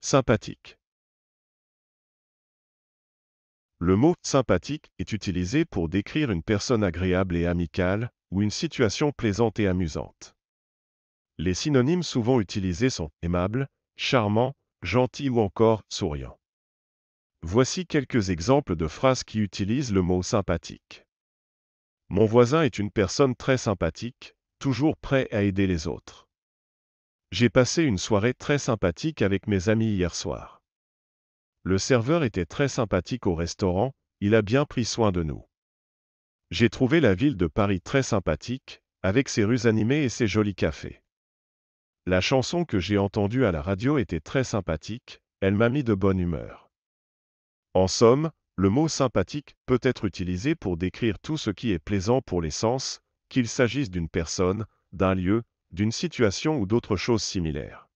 Sympathique Le mot sympathique est utilisé pour décrire une personne agréable et amicale, ou une situation plaisante et amusante. Les synonymes souvent utilisés sont aimable, charmant, gentil ou encore souriant. Voici quelques exemples de phrases qui utilisent le mot sympathique. Mon voisin est une personne très sympathique, toujours prêt à aider les autres. J'ai passé une soirée très sympathique avec mes amis hier soir. Le serveur était très sympathique au restaurant, il a bien pris soin de nous. J'ai trouvé la ville de Paris très sympathique, avec ses rues animées et ses jolis cafés. La chanson que j'ai entendue à la radio était très sympathique, elle m'a mis de bonne humeur. En somme, le mot sympathique peut être utilisé pour décrire tout ce qui est plaisant pour les sens, qu'il s'agisse d'une personne, d'un lieu, d'une situation ou d'autres choses similaires.